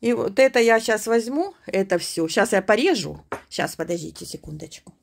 И вот это я сейчас возьму, это все. Сейчас я порежу. Сейчас, подождите секундочку.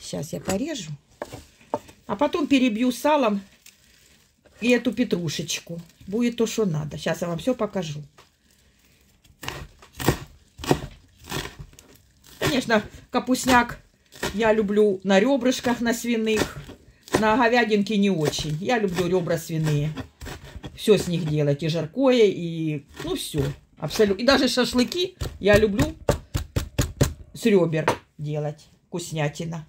Сейчас я порежу. А потом перебью салом и эту петрушечку. Будет то, что надо. Сейчас я вам все покажу. Конечно, капустняк я люблю на ребрышках, на свиных. На говядинке не очень. Я люблю ребра свиные все с них делать, и жаркое, и, ну, все. Абсолютно. И даже шашлыки я люблю с ребер делать. Вкуснятина.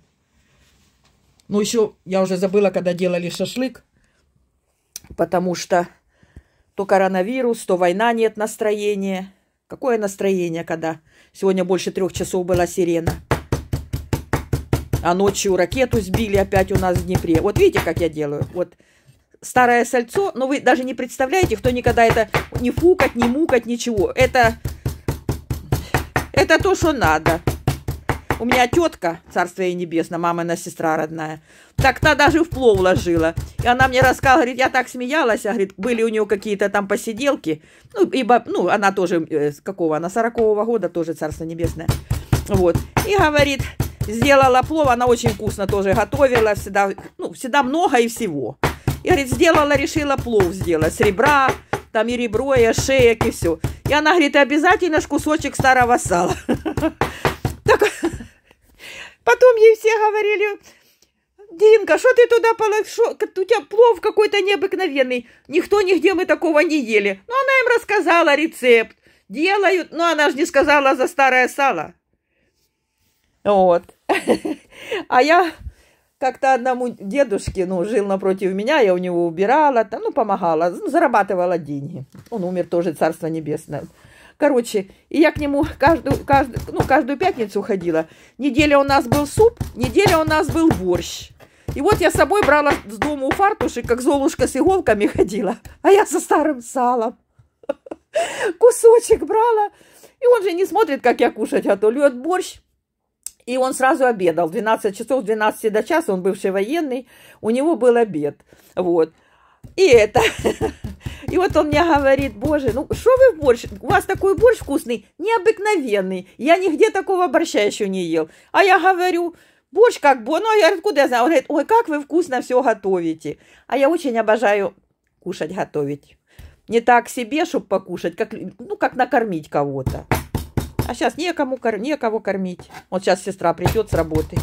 Ну, еще я уже забыла, когда делали шашлык, потому что то коронавирус, то война, нет настроения. Какое настроение, когда сегодня больше трех часов была сирена. А ночью ракету сбили опять у нас в Днепре. Вот видите, как я делаю? Вот старое сальцо, но вы даже не представляете, кто никогда это не фукать, не мукать, ничего. Это, это то, что надо. У меня тетка, царство ей небесно, на сестра родная, так та даже в плов ложила. И она мне рассказала, говорит, я так смеялась, а, говорит, были у нее какие-то там посиделки. Ну, ибо, ну, она тоже, э, какого она, сорокового года, тоже царство небесное. Вот. И говорит, сделала плов, она очень вкусно тоже готовила, всегда, ну, всегда много и всего. Я говорит, сделала, решила плов сделать ребра, там и ребро, и шеек, и все. И она говорит, обязательно ж кусочек старого сала. Так, потом ей все говорили, Динка, что ты туда положила? У тебя плов какой-то необыкновенный. Никто нигде мы такого не ели. Но она им рассказала рецепт. Делают, но она же не сказала за старое сало. Вот. А я как-то одному дедушке, ну жил напротив меня, я у него убирала, там, ну, помогала, зарабатывала деньги. Он умер тоже, царство небесное. Короче, и я к нему каждую, каждую, ну, каждую пятницу ходила. Неделя у нас был суп, неделя у нас был борщ. И вот я с собой брала с дома у фартушек, как Золушка с иголками ходила, а я со старым салом. Кусочек брала. И он же не смотрит, как я кушать готовлю. А от борщ и он сразу обедал. 12 часов, 12 до часа, он бывший военный, у него был обед. Вот. И это. И вот он мне говорит, боже, ну что вы борщ? У вас такой борщ вкусный, необыкновенный. Я нигде такого борща еще не ел. А я говорю, борщ как бы, ну а я откуда я знаю? Он говорит, ой, как вы вкусно все готовите. А я очень обожаю кушать, готовить. Не так себе, чтобы покушать, как, ну, как накормить кого-то. А сейчас некому, некого кормить. Вот сейчас сестра придет с работы.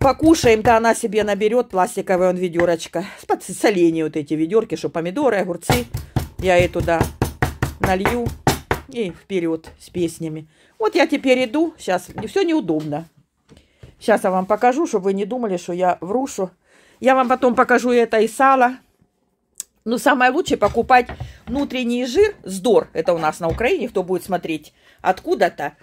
Покушаем-то она себе наберет пластиковое он ведерочко. Соленья вот эти ведерки, что помидоры, огурцы. Я ей туда налью и вперед с песнями. Вот я теперь иду. Сейчас все неудобно. Сейчас я вам покажу, чтобы вы не думали, что я врушу. Я вам потом покажу это и сало. Но ну, самое лучшее покупать внутренний жир, сдор, это у нас на Украине, кто будет смотреть откуда-то.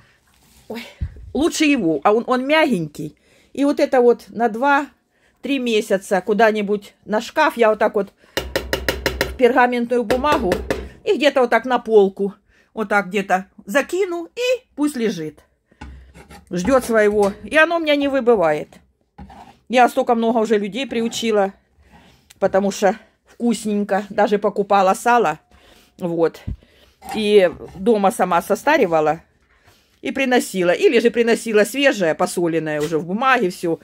лучше его, а он, он мягенький. И вот это вот на 2-3 месяца куда-нибудь на шкаф я вот так вот в пергаментную бумагу и где-то вот так на полку, вот так где-то закину и пусть лежит. Ждет своего. И оно у меня не выбывает. Я столько много уже людей приучила, потому что вкусненько. Даже покупала сало. Вот. И дома сама состаривала и приносила. Или же приносила свежее, посоленное уже в бумаге все.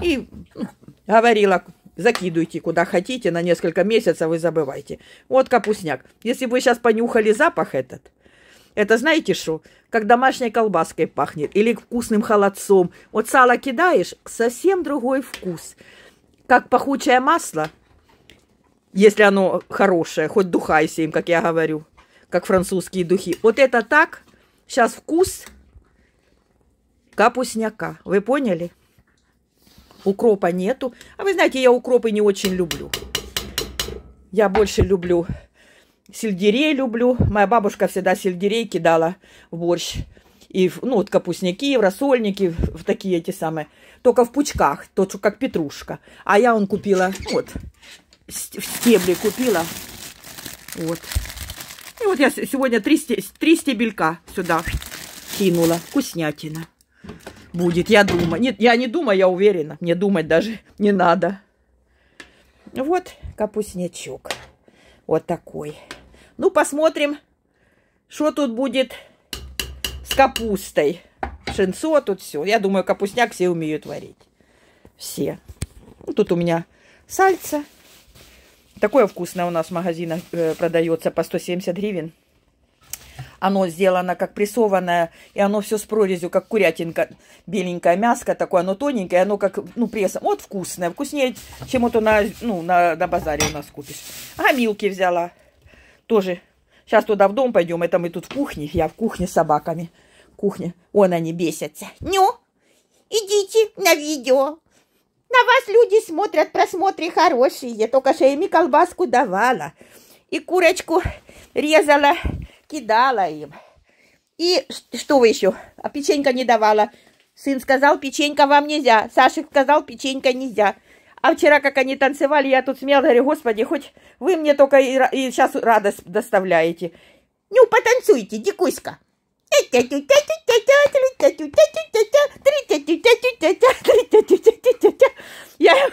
И ну, говорила, закидывайте куда хотите, на несколько месяцев вы забывайте. Вот капустняк. Если бы вы сейчас понюхали запах этот, это знаете что? Как домашней колбаской пахнет или вкусным холодцом. Вот сало кидаешь, совсем другой вкус. Как пахучее масло – если оно хорошее, хоть духайся им, как я говорю, как французские духи. Вот это так, сейчас вкус капусняка, вы поняли? Укропа нету. А вы знаете, я укропы не очень люблю. Я больше люблю сельдерей люблю. Моя бабушка всегда сельдерей кидала в борщ. И, в, ну, вот капустники, в рассольники, в, в такие эти самые. Только в пучках, то, что как петрушка. А я он купила, вот, стебли купила. Вот. И вот я сегодня три, три стебелька сюда кинула. Вкуснятина. Будет, я думаю. Нет, я не думаю, я уверена. Мне думать даже не надо. Вот капустнячок. Вот такой. Ну, посмотрим, что тут будет с капустой. Шинцо тут все. Я думаю, капустняк все умеют варить. Все. Ну, тут у меня сальца. Такое вкусное у нас в магазинах э, продается по 170 гривен. Оно сделано как прессованное, и оно все с прорезью, как курятинка. Беленькое мяско такое, оно тоненькое, оно как, ну, прессом. Вот вкусное, вкуснее, чем вот на, ну, на, на базаре у нас купишь. А Милки взяла. Тоже. Сейчас туда в дом пойдем, это мы тут в кухне. Я в кухне с собаками. В кухне. Вон они бесятся. Ню, идите на видео. На вас люди смотрят, просмотры хорошие. Только что ими колбаску давала. И курочку резала, кидала им. И что вы еще? А печенька не давала. Сын сказал, печенька вам нельзя. Саша сказал, печенька нельзя. А вчера, как они танцевали, я тут смеялась, говорю, господи, хоть вы мне только и, и сейчас радость доставляете. Ну, потанцуйте, дикуська. Я,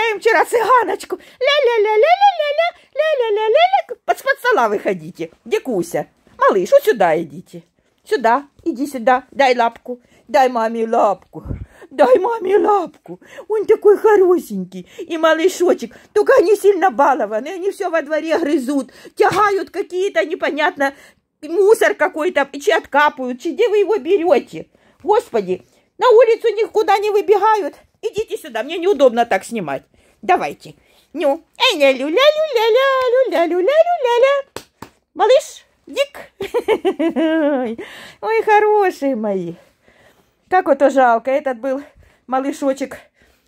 я им вчера цыганочку ля-ля-ля-ля-ля-ля-ля, ля-ля-ля-ля-ля, ля ля под стола выходите, дикуся. Малыш, вот сюда идите. Сюда, иди сюда, дай лапку, дай маме лапку, дай маме лапку. Он такой хорошенький, и малышочек, только они сильно балованы, они все во дворе грызут, тягают какие-то непонятно, мусор какой-то, чи откапывают, чи где вы его берете. Господи, на улицу никуда не выбегают, Идите сюда, мне неудобно так снимать. Давайте. Ню. эй, ля ля ля ля ля ля ля ля ля Малыш, дик. Ой, хорошие мои. Как вот жалко. Этот был малышочек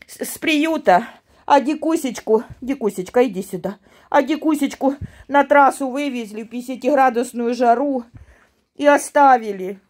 с, с приюта. А Дикусечку, Дикусечка, иди сюда. А Дикусечку на трассу вывезли в 50-градусную жару и оставили.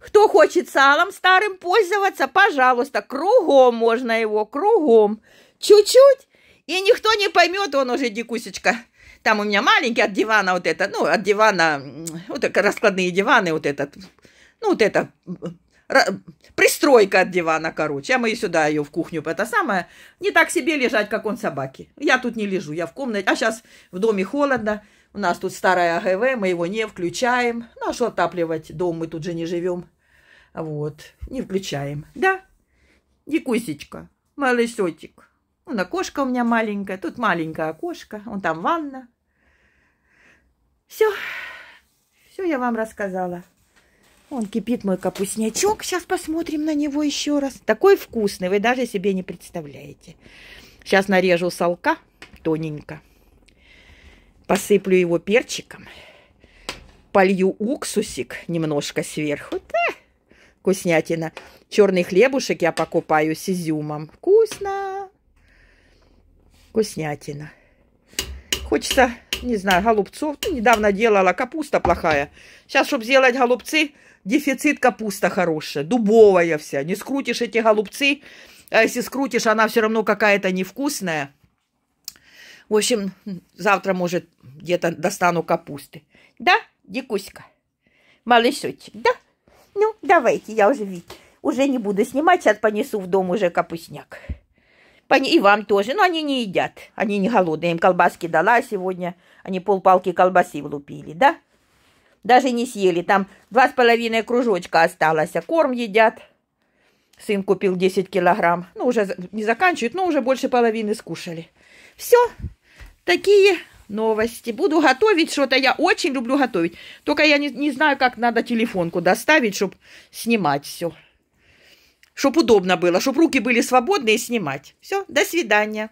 Кто хочет салом старым пользоваться, пожалуйста, кругом можно его, кругом. Чуть-чуть, и никто не поймет, он уже дикусечка. Там у меня маленький от дивана вот это, ну, от дивана, вот так, раскладные диваны вот этот, ну, вот это, пристройка от дивана, короче. А мы сюда ее в кухню, это самое. Не так себе лежать, как он собаки. Я тут не лежу, я в комнате, а сейчас в доме холодно. У нас тут старая АГВ, мы его не включаем. Ну, а что отапливать? Дом мы тут же не живем. Вот, не включаем. Да, Дикусечка, малышотик. Вон окошко у меня маленькое, тут маленькое окошко, он там ванна. Все, все я вам рассказала. Он кипит мой капустнячок, сейчас посмотрим на него еще раз. Такой вкусный, вы даже себе не представляете. Сейчас нарежу солка тоненько. Посыплю его перчиком. Полью уксусик немножко сверху. Да, вкуснятина. Черный хлебушек я покупаю с изюмом. Вкусно. Вкуснятина. Хочется, не знаю, голубцов. Ну, недавно делала капуста плохая. Сейчас, чтобы сделать голубцы, дефицит капуста хорошая. Дубовая вся. Не скрутишь эти голубцы. А если скрутишь, она все равно какая-то невкусная. В общем, завтра, может, где-то достану капусты. Да, Дикуська? Малышочек, да? Ну, давайте, я уже вид. Уже не буду снимать, сейчас понесу в дом уже капустняк. И вам тоже, но они не едят, они не голодные. Им колбаски дала сегодня, они полпалки колбасы влупили, да? Даже не съели, там два с половиной кружочка осталось, а корм едят. Сын купил 10 килограмм, ну уже не заканчивают, но уже больше половины скушали. Все, такие новости. Буду готовить что-то. Я очень люблю готовить. Только я не, не знаю, как надо телефонку доставить, чтобы снимать все. Чтобы удобно было, чтобы руки были свободны и снимать. Все, до свидания.